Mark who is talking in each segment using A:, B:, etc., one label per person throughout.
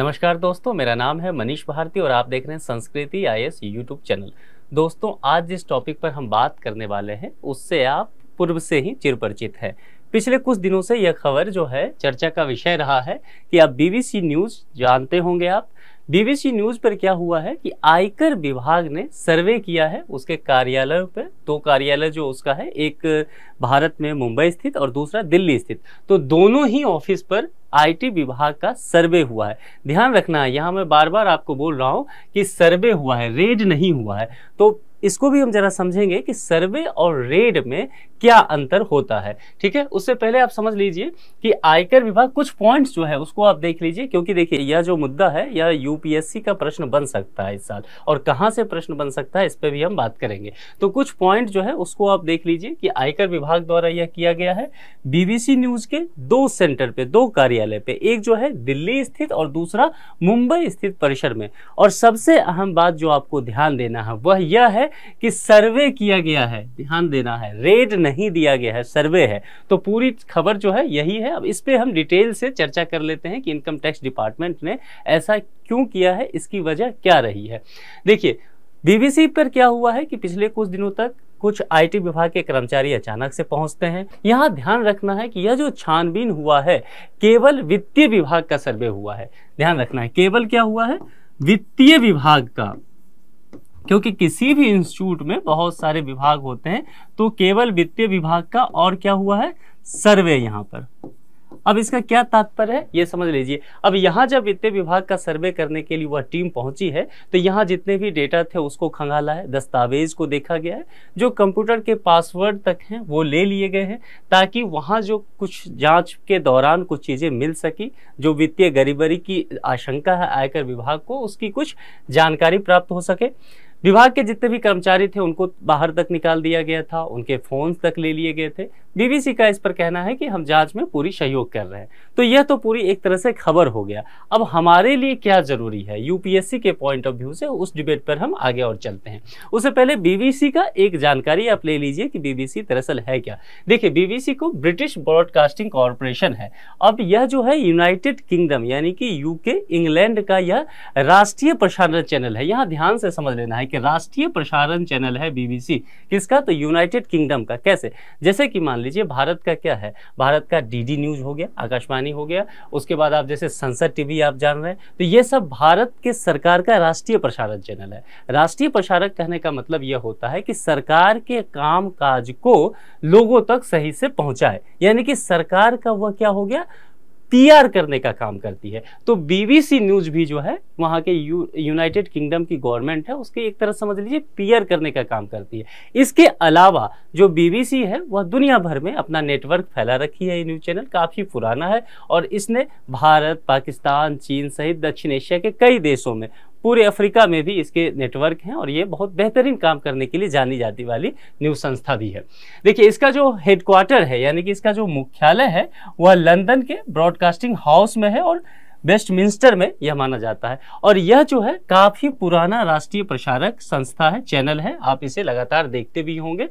A: नमस्कार दोस्तों मेरा नाम है मनीष भारती और आप देख रहे हैं संस्कृति आई एस यूट्यूब चैनल दोस्तों आज जिस टॉपिक पर हम बात करने वाले हैं उससे आप पूर्व से ही चिरपरिचित हैं पिछले कुछ दिनों से यह खबर जो है चर्चा का विषय रहा है कि आप बीबीसी न्यूज़ जानते होंगे आप बीबीसी न्यूज पर क्या हुआ है कि आयकर विभाग ने सर्वे किया है उसके कार्यालय पर दो कार्यालय जो उसका है एक भारत में मुंबई स्थित और दूसरा दिल्ली स्थित तो दोनों ही ऑफिस पर आईटी विभाग का सर्वे हुआ है ध्यान रखना है यहाँ मैं बार बार आपको बोल रहा हूँ कि सर्वे हुआ है रेड नहीं हुआ है तो इसको भी हम जरा समझेंगे कि सर्वे और रेड में क्या अंतर होता है ठीक है उससे पहले आप समझ लीजिए कि आयकर विभाग कुछ पॉइंट्स जो है उसको आप देख लीजिए क्योंकि देखिए यह जो मुद्दा है यह यूपीएससी का प्रश्न बन सकता है इस साल और कहाँ से प्रश्न बन सकता है इस पर भी हम बात करेंगे तो कुछ पॉइंट जो है उसको आप देख लीजिए कि आयकर विभाग द्वारा यह किया गया है बीबीसी न्यूज के दो सेंटर पे दो कार्यालय पे एक जो है दिल्ली स्थित और दूसरा मुंबई स्थित परिसर में और सबसे अहम बात जो आपको ध्यान देना है वह यह है कि सर्वे किया गया है ध्यान देना है रेड नहीं दिया गया है सर्वे है तो पूरी खबर जो है यही है अब इस पर हम डिटेल से चर्चा कर लेते हैं कि इनकम टैक्स डिपार्टमेंट ने ऐसा क्यों किया है इसकी वजह क्या रही है देखिए बीबीसी पर क्या हुआ है कि पिछले कुछ दिनों तक कुछ आईटी विभाग के कर्मचारी अचानक से पहुंचते हैं यहाँ ध्यान रखना है कि यह जो छानबीन हुआ है केवल वित्तीय विभाग का सर्वे हुआ है ध्यान रखना है केवल क्या हुआ है वित्तीय विभाग का क्योंकि किसी भी इंस्टीट्यूट में बहुत सारे विभाग होते हैं तो केवल वित्तीय विभाग का और क्या हुआ है सर्वे यहाँ पर अब इसका क्या तात्पर्य है ये समझ लीजिए अब यहाँ जब वित्तीय विभाग का सर्वे करने के लिए वह टीम पहुंची है तो यहाँ जितने भी डेटा थे उसको खंगाला है दस्तावेज को देखा गया है जो कंप्यूटर के पासवर्ड तक हैं वो ले लिए गए हैं ताकि वहाँ जो कुछ जांच के दौरान कुछ चीज़ें मिल सकी जो वित्तीय गरीबरी की आशंका है आयकर विभाग को उसकी कुछ जानकारी प्राप्त हो सके विभाग के जितने भी कर्मचारी थे उनको बाहर तक निकाल दिया गया था उनके फोन तक ले लिए गए थे बीबीसी का इस पर कहना है कि हम जांच में पूरी सहयोग कर रहे हैं तो यह तो पूरी एक तरह से खबर हो गया अब हमारे लिए क्या जरूरी है यूपीएससी के पॉइंट ऑफ व्यू से उस डिबेट पर हम आगे और चलते हैं उससे पहले बीबीसी का एक जानकारी आप ले लीजिए कि बीबीसी दरअसल है क्या देखिए बीबीसी को ब्रिटिश ब्रॉडकास्टिंग कॉरपोरेशन है अब यह जो है यूनाइटेड किंगडम यानी कि यूके इंग्लैंड का यह राष्ट्रीय प्रसारण चैनल है यहाँ ध्यान से समझ लेना है कि राष्ट्रीय प्रसारण चैनल है बीबीसी किसका तो यूनाइटेड किंगडम का कैसे जैसे कि मान मान लीजिए भारत का क्या है भारत का डीडी न्यूज हो गया आकाशवाणी हो गया उसके बाद आप जैसे संसद टीवी आप जान रहे हैं तो ये सब भारत के सरकार का राष्ट्रीय प्रसारक चैनल है राष्ट्रीय प्रसारक कहने का मतलब यह होता है कि सरकार के काम काज को लोगों तक सही से पहुंचाए यानी कि सरकार का वह क्या हो गया तैयार करने का काम करती है तो बीबीसी न्यूज भी जो है वहाँ के यू, यूनाइटेड किंगडम की गवर्नमेंट है उसके एक तरह समझ लीजिए पीयर करने का काम करती है इसके अलावा जो बीबीसी है वह दुनिया भर में अपना नेटवर्क फैला रखी है ये न्यूज चैनल काफ़ी पुराना है और इसने भारत पाकिस्तान चीन सहित दक्षिण एशिया के कई देशों में पूरे अफ्रीका में भी इसके नेटवर्क हैं और ये बहुत बेहतरीन काम करने के लिए जानी जाती वाली न्यूज संस्था भी है देखिए इसका जो हेडक्वार्टर है यानी कि इसका जो मुख्यालय है वह लंदन के ब्रॉडकास्टिंग हाउस में है और वेस्ट मिंस्टर में यह माना जाता है और यह जो है काफ़ी पुराना राष्ट्रीय प्रसारक संस्था है चैनल है आप इसे लगातार देखते भी होंगे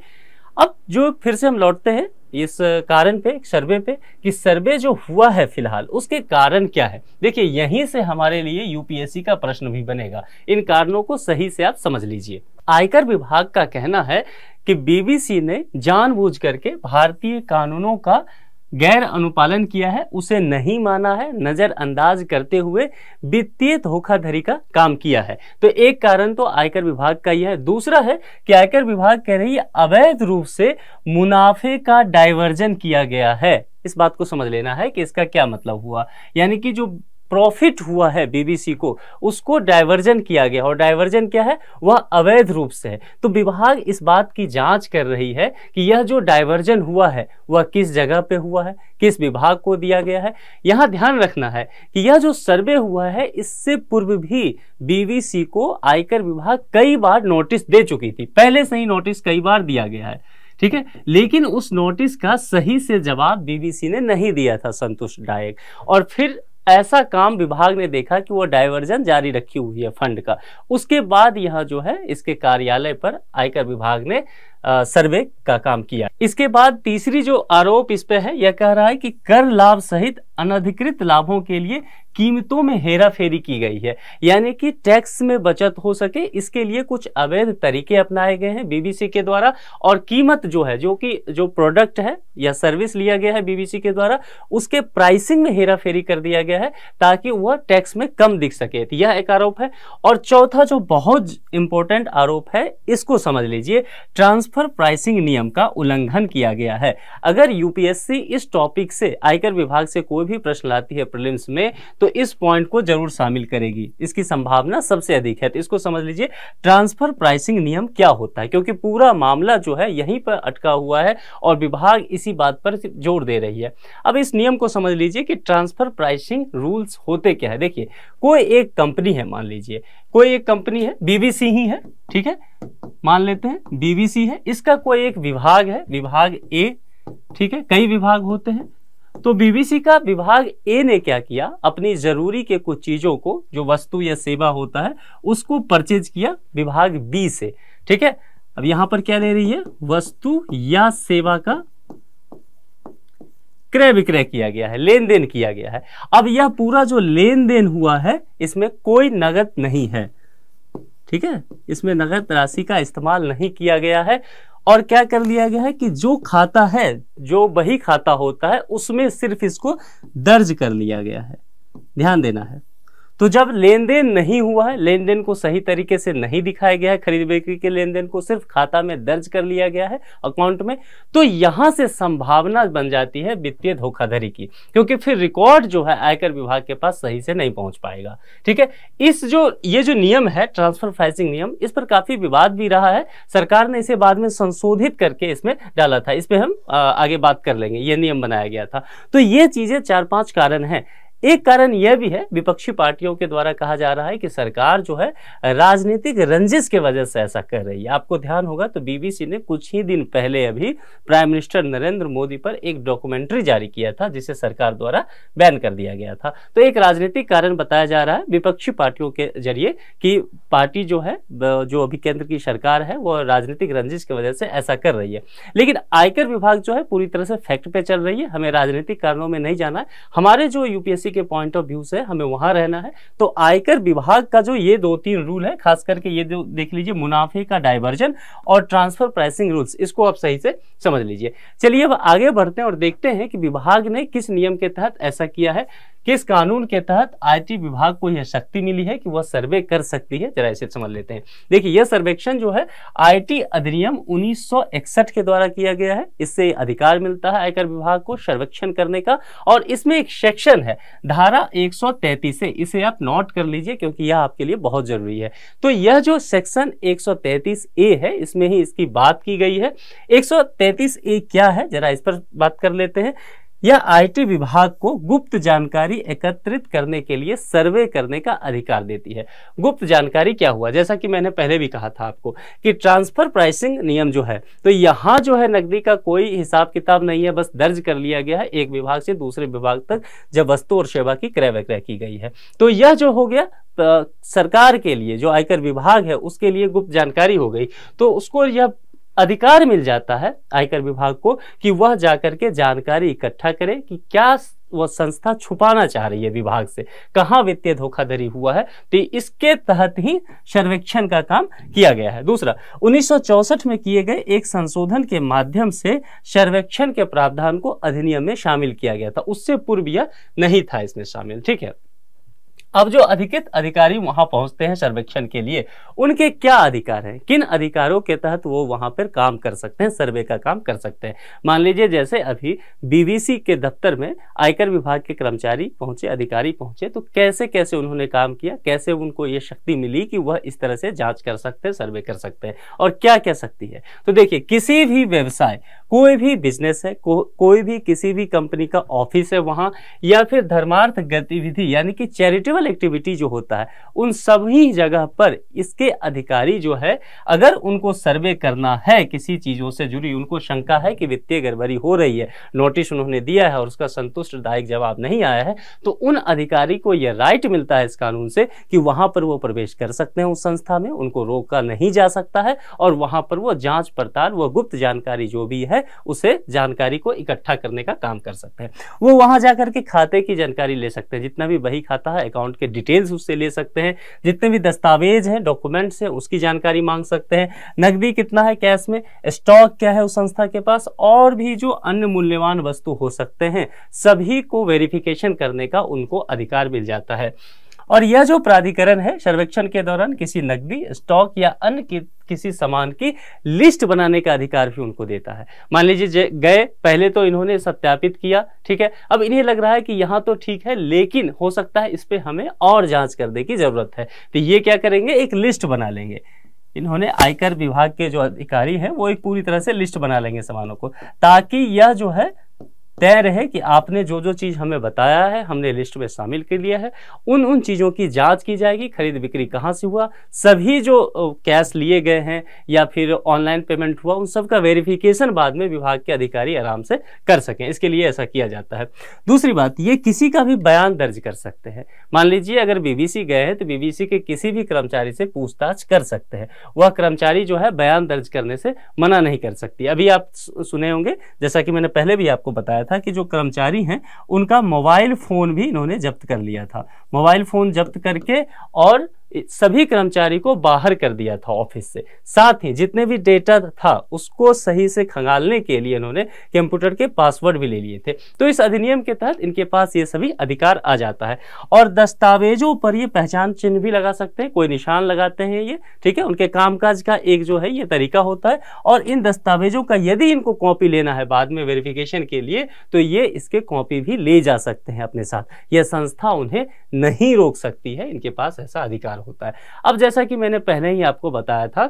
A: अब जो फिर से हम लौटते हैं इस कारण पे सर्वे पे कि सर्वे जो हुआ है फिलहाल उसके कारण क्या है देखिए यहीं से हमारे लिए यूपीएससी का प्रश्न भी बनेगा इन कारणों को सही से आप समझ लीजिए आयकर विभाग का कहना है कि बीबीसी ने जानबूझ करके भारतीय कानूनों का गैर अनुपालन किया है उसे नहीं माना है नज़रअंदाज करते हुए वित्तीय धोखाधड़ी का काम किया है तो एक कारण तो आयकर विभाग का यह है दूसरा है कि आयकर विभाग कह रही है अवैध रूप से मुनाफे का डाइवर्जन किया गया है इस बात को समझ लेना है कि इसका क्या मतलब हुआ यानी कि जो प्रॉफिट हुआ है बीबीसी को उसको डायवर्जन किया गया और डायवर्जन क्या है वह अवैध रूप से है तो विभाग इस बात की जांच कर रही है कि यह जो डायवर्जन हुआ है वह किस जगह पे हुआ है किस विभाग को दिया गया है यहाँ ध्यान रखना है कि यह जो सर्वे हुआ है इससे पूर्व भी बीबीसी को आयकर विभाग कई बार नोटिस दे चुकी थी पहले से ही नोटिस कई बार दिया गया है ठीक है लेकिन उस नोटिस का सही से जवाब बीबीसी ने नहीं दिया था संतुष्ट डायक और फिर ऐसा काम विभाग ने देखा कि वो डायवर्जन जारी रखी हुई है फंड का उसके बाद यहाँ जो है इसके कार्यालय पर आयकर विभाग ने आ, सर्वे का काम किया इसके बाद तीसरी जो आरोप इस पे है यह कह रहा है कि कर लाभ सहित अनधिकृत लाभों के लिए कीमतों में हेरा फेरी की गई है यानी कि टैक्स में बचत हो सके इसके लिए कुछ अवैध तरीके अपनाए गए हैं बीबीसी के द्वारा और कीमत जो है जो कि जो प्रोडक्ट है या सर्विस लिया गया है बीबीसी के द्वारा उसके प्राइसिंग में हेरा फेरी कर दिया गया है ताकि वह टैक्स में कम दिख सके तो यह एक आरोप है और चौथा जो बहुत इंपॉर्टेंट आरोप है इसको समझ लीजिए ट्रांसफर प्राइसिंग नियम का उल्लंघन किया गया है अगर यूपीएससी इस टॉपिक से आयकर विभाग से कोई भी प्रश्न लाती है प्रिलिम्स में तो इस पॉइंट को जरूर शामिल करेगी इसकी संभावना सबसे अधिक है तो इसको समझ लीजिए ट्रांसफर प्राइसिंग नियम क्या होता है क्योंकि पूरा मामला जो है यहीं पर अटका हुआ है और विभाग इसी बात पर जोर दे रही है अब इस नियम को समझ लीजिए कि ट्रांसफर प्राइसिंग रूल्स होते क्या है देखिए कोई एक कंपनी है मान लीजिए कोई एक कंपनी है बीबीसी ही है ठीक है मान लेते हैं बीबीसी है इसका कोई एक विभाग है विभाग ए ठीक है कई विभाग होते हैं तो बीबीसी का विभाग ए ने क्या किया अपनी जरूरी के कुछ चीजों को जो वस्तु या सेवा होता है उसको परचेज किया विभाग बी से ठीक है अब यहां पर क्या ले रही है वस्तु या सेवा का क्रय विक्रय किया गया है लेन देन किया गया है अब यह पूरा जो लेन देन हुआ है इसमें कोई नगद नहीं है ठीक है इसमें नगद राशि का इस्तेमाल नहीं किया गया है और क्या कर लिया गया है कि जो खाता है जो बही खाता होता है उसमें सिर्फ इसको दर्ज कर लिया गया है ध्यान देना है तो जब लेन देन नहीं हुआ है लेन देन को सही तरीके से नहीं दिखाया गया है खरीद बिक्री के लेन देन को सिर्फ खाता में दर्ज कर लिया गया है अकाउंट में तो यहां से संभावना बन जाती है वित्तीय धोखाधड़ी की क्योंकि फिर रिकॉर्ड जो है आयकर विभाग के पास सही से नहीं पहुंच पाएगा ठीक है इस जो ये जो नियम है ट्रांसफर फाइसिंग नियम इस पर काफी विवाद भी रहा है सरकार ने इसे बाद में संशोधित करके इसमें डाला था इस पर हम आगे बात कर लेंगे ये नियम बनाया गया था तो ये चीजें चार पांच कारण है एक कारण यह भी है विपक्षी पार्टियों के द्वारा कहा जा रहा है कि सरकार जो है राजनीतिक रंजिश के वजह से ऐसा कर रही है आपको ध्यान होगा तो बीबीसी ने कुछ ही दिन पहले अभी प्राइम मिनिस्टर नरेंद्र मोदी पर एक डॉक्यूमेंट्री जारी किया था जिसे सरकार द्वारा बैन कर दिया गया था तो एक राजनीतिक कारण बताया जा रहा है विपक्षी पार्टियों के जरिए कि पार्टी जो है जो अभी केंद्र की सरकार है वो राजनीतिक रंजिश की वजह से ऐसा कर रही है लेकिन आयकर विभाग जो है पूरी तरह से फैक्ट पे चल रही है हमें राजनीतिक कारणों में नहीं जाना है हमारे जो यूपीएससी पॉलिसी के पॉइंट ऑफ व्यू से हमें वहां रहना है तो आयकर विभाग का जो ये दो तीन रूल है खास करके ये देख लीजिए मुनाफे का डायवर्जन और ट्रांसफर प्राइसिंग रूल्स इसको आप सही से समझ लीजिए चलिए अब आगे बढ़ते हैं और देखते हैं कि विभाग ने किस नियम के तहत ऐसा किया है किस कानून के तहत आईटी विभाग को यह शक्ति मिली है कि वह सर्वे कर सकती है जरा इसे समझ लेते हैं देखिए यह सर्वेक्षण जो है आईटी अधिनियम 1961 के द्वारा किया गया है इससे अधिकार मिलता है आयकर विभाग को सर्वेक्षण करने का और इसमें एक सेक्शन है धारा एक से इसे आप नोट कर लीजिए क्योंकि यह आपके लिए बहुत जरूरी है तो यह जो सेक्शन एक ए है इसमें ही इसकी बात की गई है एक ए क्या है जरा इस पर बात कर लेते हैं या आईटी विभाग को गुप्त जानकारी एकत्रित करने के लिए सर्वे करने का अधिकार देती है गुप्त जानकारी क्या हुआ जैसा कि मैंने पहले भी कहा था आपको कि ट्रांसफर प्राइसिंग नियम जो है तो यहाँ जो है नकदी का कोई हिसाब किताब नहीं है बस दर्ज कर लिया गया है एक विभाग से दूसरे विभाग तक जब वस्तु और सेवा की क्रय विक्रय की गई है तो यह जो हो गया सरकार के लिए जो आयकर विभाग है उसके लिए गुप्त जानकारी हो गई तो उसको यह अधिकार मिल जाता है आयकर विभाग को कि वह जाकर के जानकारी इकट्ठा करे कि क्या वह संस्था छुपाना चाह रही है विभाग से कहाँ वित्तीय धोखाधड़ी हुआ है तो इसके तहत ही सर्वेक्षण का काम किया गया है दूसरा 1964 में किए गए एक संशोधन के माध्यम से सर्वेक्षण के प्रावधान को अधिनियम में शामिल किया गया था उससे पूर्व यह नहीं था इसमें शामिल ठीक है अब जो अधिकृत अधिकारी वहां पहुंचते हैं सर्वेक्षण के लिए उनके क्या अधिकार हैं किन अधिकारों के तहत वो वहां पर काम कर सकते हैं सर्वे का काम कर सकते हैं मान लीजिए जैसे अभी बीबीसी के दफ्तर में आयकर विभाग के कर्मचारी पहुंचे अधिकारी पहुंचे तो कैसे कैसे उन्होंने काम किया कैसे उनको ये शक्ति मिली कि वह इस तरह से जाँच कर सकते हैं सर्वे कर सकते हैं और क्या क्या शक्ति है तो देखिए किसी भी व्यवसाय कोई भी बिजनेस है को, कोई भी किसी भी कंपनी का ऑफिस है वहाँ या फिर धर्मार्थ गतिविधि यानी कि चैरिटेबल नॉर्मल एक्टिविटी जो होता है उन सभी जगह पर इसके अधिकारी जो है अगर उनको सर्वे करना है किसी चीज़ों से जुड़ी उनको शंका है कि वित्तीय गड़बड़ी हो रही है नोटिस उन्होंने दिया है और उसका संतुष्टदायक जवाब नहीं आया है तो उन अधिकारी को यह राइट मिलता है इस कानून से कि वहाँ पर वो प्रवेश कर सकते हैं उस संस्था में उनको रोका नहीं जा सकता है और वहाँ पर वो जाँच पड़ताल व गुप्त जानकारी जो भी है उसे जानकारी को इकट्ठा करने का काम कर सकते हैं वो वहाँ जा के खाते की जानकारी ले सकते हैं जितना भी बही खाता है अकाउंट अकाउंट के डिटेल्स उससे ले सकते हैं जितने भी दस्तावेज हैं डॉक्यूमेंट्स हैं उसकी जानकारी मांग सकते हैं नकदी कितना है कैश में स्टॉक क्या है उस संस्था के पास और भी जो अन्य मूल्यवान वस्तु हो सकते हैं सभी को वेरिफिकेशन करने का उनको अधिकार मिल जाता है और यह जो प्राधिकरण है सर्वेक्षण के दौरान किसी नकदी स्टॉक या अन्य कि, किसी सामान की लिस्ट बनाने का अधिकार भी उनको देता है मान लीजिए गए पहले तो इन्होंने सत्यापित किया ठीक है अब इन्हें लग रहा है कि यहाँ तो ठीक है लेकिन हो सकता है इस पर हमें और जांच करने की जरूरत है तो ये क्या करेंगे एक लिस्ट बना लेंगे इन्होंने आयकर विभाग के जो अधिकारी हैं वो एक पूरी तरह से लिस्ट बना लेंगे सामानों को ताकि यह जो है तय रहे कि आपने जो जो चीज़ हमें बताया है हमने लिस्ट में शामिल कर लिया है उन उन चीज़ों की जांच की जाएगी खरीद बिक्री कहाँ से हुआ सभी जो कैश लिए गए हैं या फिर ऑनलाइन पेमेंट हुआ उन सब का वेरिफिकेशन बाद में विभाग के अधिकारी आराम से कर सकें इसके लिए ऐसा किया जाता है दूसरी बात ये किसी का भी बयान दर्ज कर सकते हैं मान लीजिए अगर बीबीसी गए हैं तो बीबीसी के किसी भी कर्मचारी से पूछताछ कर सकते हैं वह कर्मचारी जो है बयान दर्ज करने से मना नहीं कर सकती अभी आप सुने होंगे जैसा कि मैंने पहले भी आपको बताया था कि जो कर्मचारी हैं उनका मोबाइल फ़ोन भी इन्होंने जब्त कर लिया था मोबाइल फ़ोन जब्त करके और सभी कर्मचारी को बाहर कर दिया था ऑफिस से साथ ही जितने भी डेटा था उसको सही से खंगालने के लिए इन्होंने कंप्यूटर के पासवर्ड भी ले लिए थे तो इस अधिनियम के तहत इनके पास ये सभी अधिकार आ जाता है और दस्तावेजों पर ये पहचान चिन्ह भी लगा सकते हैं कोई निशान लगाते हैं ये ठीक है उनके कामकाज का एक जो है ये तरीका होता है और इन दस्तावेजों का यदि इनको कॉपी लेना है बाद में वेरिफिकेशन के लिए तो ये इसके कॉपी भी ले जा सकते हैं अपने साथ यह संस्था उन्हें नहीं रोक सकती है इनके पास ऐसा अधिकार तैयार होता है अब जैसा कि मैंने पहले ही आपको बताया था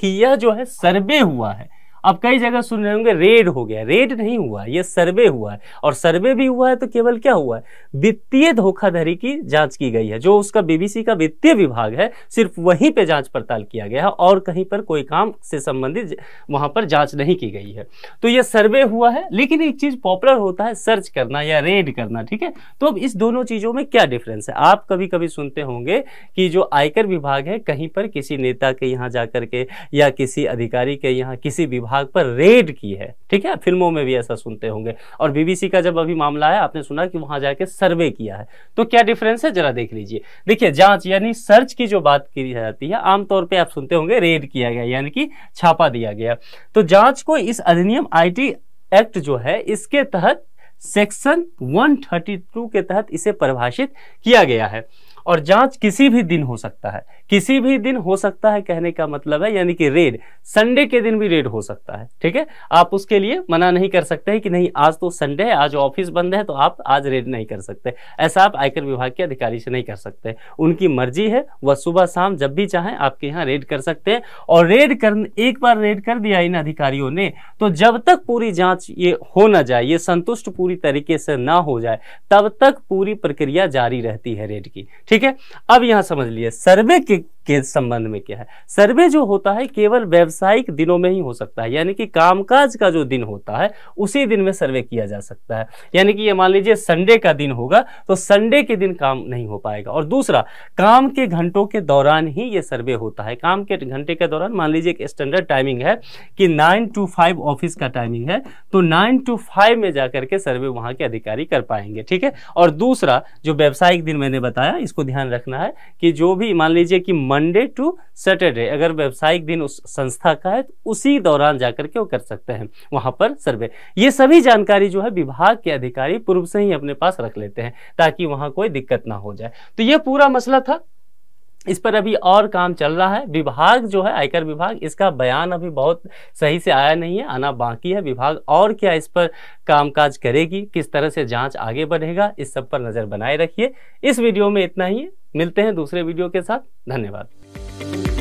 A: कि यह जो है सर्वे हुआ है अब कई जगह सुन रहे होंगे रेड हो गया रेड नहीं हुआ ये सर्वे हुआ है और सर्वे भी हुआ है तो केवल क्या हुआ है वित्तीय धोखाधड़ी की जांच की गई है जो उसका बीबीसी का वित्तीय विभाग है सिर्फ वहीं पे जांच पड़ताल किया गया है और कहीं पर कोई काम से संबंधित वहां पर जांच नहीं की गई है तो यह सर्वे हुआ है लेकिन एक चीज पॉपुलर होता है सर्च करना या रेड करना ठीक है तो अब इस दोनों चीजों में क्या डिफरेंस है आप कभी कभी सुनते होंगे कि जो आयकर विभाग है कहीं पर किसी नेता के यहाँ जाकर के या किसी अधिकारी के यहाँ किसी विभाग विभाग पर रेड की है ठीक है फिल्मों में भी ऐसा सुनते होंगे और बीबीसी का जब अभी मामला आया आपने सुना कि वहां जाके सर्वे किया है तो क्या डिफरेंस है जरा देख लीजिए देखिए जांच यानी सर्च की जो बात की जाती है आमतौर पर आप सुनते होंगे रेड किया गया यानी कि छापा दिया गया तो जांच को इस अधिनियम आई एक्ट जो है इसके तहत सेक्शन 132 के तहत इसे परिभाषित किया गया है और जांच किसी भी दिन हो सकता है किसी भी दिन हो सकता है कहने का मतलब है यानी कि रेड संडे के दिन भी रेड हो सकता है ठीक है आप उसके लिए मना नहीं कर सकते हैं कि नहीं आज तो संडे है आज ऑफिस बंद है तो आप आज रेड नहीं कर सकते ऐसा आप आयकर विभाग के अधिकारी से नहीं कर सकते उनकी मर्जी है वह सुबह शाम जब भी चाहें आपके यहाँ रेड कर सकते हैं और रेड कर एक बार रेड कर दिया इन अधिकारियों ने तो जब तक पूरी जांच ये हो ना जाए ये संतुष्ट पूरी तरीके से ना हो जाए तब तक पूरी प्रक्रिया जारी रहती है रेड की ठीक है अब यहां समझ लिए सर्वे के के संबंध में क्या है सर्वे जो होता है केवल व्यवसायिक दिनों में ही हो सकता है यानी कि कामकाज का जो दिन होता है उसी दिन में सर्वे किया जा सकता है यानी कि ये मान लीजिए संडे का दिन होगा तो संडे के दिन काम नहीं हो पाएगा और दूसरा काम के घंटों के दौरान ही ये सर्वे होता है काम के घंटे के दौरान मान लीजिए एक स्टैंडर्ड टाइमिंग है कि नाइन टू फाइव ऑफिस का टाइमिंग है तो नाइन टू फाइव में जाकर के सर्वे वहाँ के अधिकारी कर पाएंगे ठीक है और दूसरा जो व्यावसायिक दिन मैंने बताया इसको ध्यान रखना है कि जो भी मान लीजिए कि मंडे टू सैटरडे अगर व्यवसायिक दिन उस संस्था का है तो उसी दौरान जाकर के वो कर सकते हैं वहाँ पर सर्वे ये सभी जानकारी जो है विभाग के अधिकारी पूर्व से ही अपने पास रख लेते हैं ताकि वहाँ कोई दिक्कत ना हो जाए तो ये पूरा मसला था इस पर अभी और काम चल रहा है विभाग जो है आयकर विभाग इसका बयान अभी बहुत सही से आया नहीं है आना बाकी है विभाग और क्या इस पर कामकाज करेगी किस तरह से जांच आगे बढ़ेगा इस सब पर नज़र बनाए रखिए इस वीडियो में इतना ही है मिलते हैं दूसरे वीडियो के साथ धन्यवाद